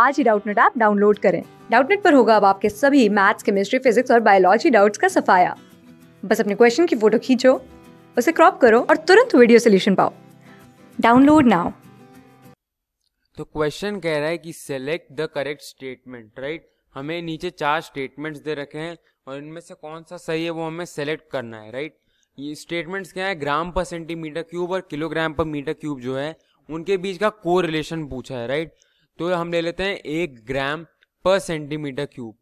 आज ही Doubtnut app download करें डाउटनेट पर होगा अब आपके सभी मैथ्स केमिस्ट्री फिजिक्स और बायोलॉजी डाउट्स का सफाया बस अपने क्वेश्चन की फोटो खींचो उसे क्रॉप करो और तुरंत वीडियो सोल्यूशन पाओ डाउनलोड नाउ तो क्वेश्चन कह रहा है कि select the correct statement right हमें नीचे चार स्टेटमेंट्स दे रखे हैं और इनमें से कौन सा सही है वो हमें सेलेक्ट करना है राइट ये स्टेटमेंट्स क्या है ग्राम पर सेंटीमीटर क्यूब और किलोग्राम पर मीटर क्यूब जो है उनके बीच का कोरिलेशन पूछा है राइट तो हम ले लेते हैं एक ग्राम पर सेंटीमीटर क्यूब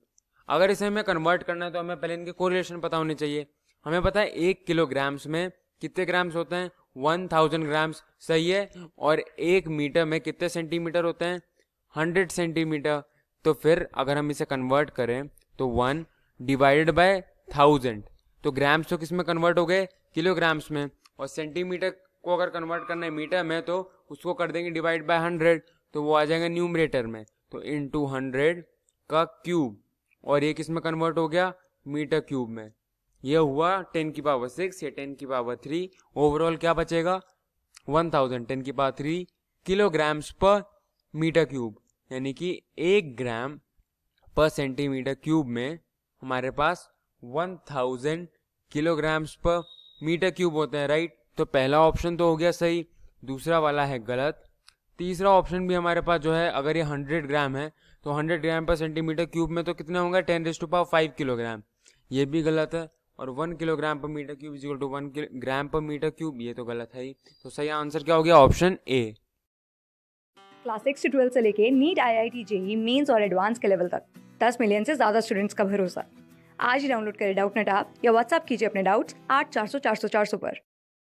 अगर इसे हमें कन्वर्ट करना है तो हमें पहले इनके कोरिलेशन पता होने चाहिए हमें पता है एक किलोग्राम्स में कितने ग्राम्स होते हैं वन थाउजेंड ग्राम्स सही है और एक मीटर में कितने सेंटीमीटर होते हैं हंड्रेड सेंटीमीटर तो फिर अगर हम इसे कन्वर्ट करें तो वन डिवाइडेड बाय थाउजेंड तो ग्राम्स तो किस में कन्वर्ट हो गए किलोग्राम्स में और सेंटीमीटर को अगर कन्वर्ट करना है मीटर में तो उसको कर देंगे डिवाइड बाय हंड्रेड तो वो आ जाएगा न्यूमरेटर में तो इन टू हंड्रेड का क्यूब और ये किस में कन्वर्ट हो गया मीटर क्यूब में यह हुआ टेन की पावर सिक्स या टेन की पावर थ्री ओवरऑल क्या बचेगा वन थाउजेंड टेन की पावर थ्री किलोग्राम्स पर मीटर क्यूब यानी कि एक ग्राम पर सेंटीमीटर क्यूब में हमारे पास वन थाउजेंड किलोग्राम्स पर मीटर क्यूब होते हैं राइट तो पहला ऑप्शन तो हो गया सही दूसरा वाला है गलत तीसरा ऑप्शन भी हमारे पास जो है अगर ये हंड्रेड ग्राम है तो हंड्रेड ग्राम पर सेंटीमीटर क्यूब में तो कितना होगा ten raise to power five kilogram ये भी गलत है और वन किलोग्राम पर metre cube equal to one gram पर मीटर क्यूब ये तो गलत है ही तो सही आंसर क्या हो गया ऑप्शन ए क्लास सिक्स से ट्वेल्थ से लेके NEET I I T JEE mains और एडवांस के लेवल तक दस मिलियन से ज्यादा स्टूडेंट्स का भरोसा आज ही डाउनलोड करें डाउट नेट आप या व्हाट्सअप कीजिए अपने डाउट्स आठ चार सौ चार सौ चार सौ पर